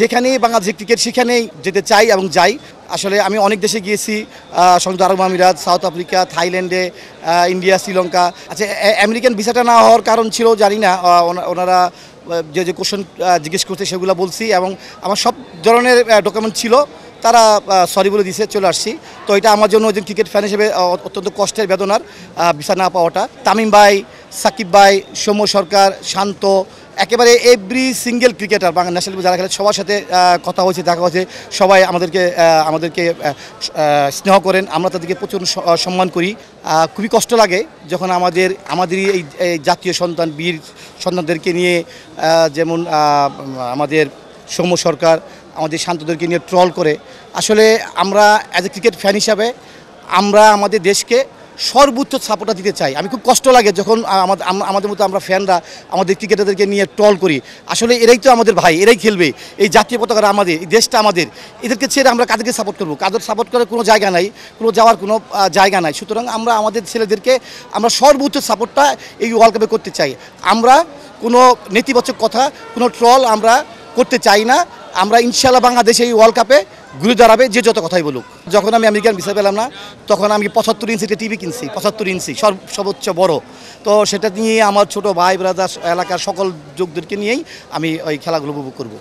যেখানেই বাংলাদেশের ক্রিকেট সেখানেই যেতে চাই এবং যাই আসলে আমি অনেক দেশে গিয়েছি সংযুক্ত আরব আমিরাত সাউথ আফ্রিকা থাইল্যান্ডে ইন্ডিয়া শ্রীলঙ্কা আচ্ছা আমেরিকান ভিসাটা না হওয়ার কারণ ছিল জানি না ওনারা যে যে কোশ্চেন জিজ্ঞেস করছে সেগুলো বলছি এবং আমার সব ধরনের ডকুমেন্ট ছিল তারা সরি বলে দিছে চলে আসছি তো এটা আমার জন্য একজন ক্রিকেট ফ্যান হিসেবে অত্যন্ত কষ্টের বেদনার ভিসা না পাওয়াটা তামিম ভাই সাকিব ভাই সৌম্য সরকার শান্ত একেবারে every single cricketer Bangla national যারা খেলে সবার সাথে কথা হয়েছে দেখা হয়েছে সবাই আমাদেরকে আমাদেরকে স্নেহ করেন আমরা তাদেরকে প্রচুর সম্মান করি খুবই কষ্ট লাগে যখন আমাদের আমাদেরই এই জাতীয় সন্তান বীর সন্তানদেরকে নিয়ে যেমন আমাদের সৌম্য সরকার আমাদের শান্তদেরকে নিয়ে ট্রল করে আসলে আমরা অ্যাজ এ ক্রিকেট ফ্যান হিসাবে আমরা আমাদের দেশকে সর্বোচ্চ সাপোর্টটা দিতে চাই আমি খুব কষ্ট লাগে যখন আমাদের মতো আমরা ফ্যানরা আমাদের ক্রিকেটারদেরকে নিয়ে টল করি আসলে এরাই তো আমাদের ভাই এরাই খেলবে এই জাতীয় পতাকারা আমাদের এই দেশটা আমাদের এদেরকে ছেড়ে আমরা কাদেরকে সাপোর্ট করবো কাদের সাপোর্ট করার কোনো জায়গা নাই কোনো যাওয়ার কোনো জায়গা নাই সুতরাং আমরা আমাদের ছেলেদেরকে আমরা সর্বোচ্চ সাপোর্টটা এই ওয়ার্ল্ড কাপে করতে চাই আমরা কোনো নেতিবাচক কথা কোনো ট্রল আমরা করতে চাই না আমরা ইনশাল্লাহ বাংলাদেশে এই ওয়ার্ল্ড কাপে ঘুরে দাঁড়াবে যে যত কথাই বলুক যখন আমি আমেরিকান ভিসা পেলাম না তখন আমি পঁচাত্তর ইঞ্চি একটা টিভি কিনছি পঁচাত্তর ইঞ্চি সর্বোচ্চ বড় তো সেটা নিয়ে আমার ছোট ভাই ব্রাদার এলাকার সকল যোগদেরকে নিয়েই আমি ওই খেলাগুলো উপভোগ করবো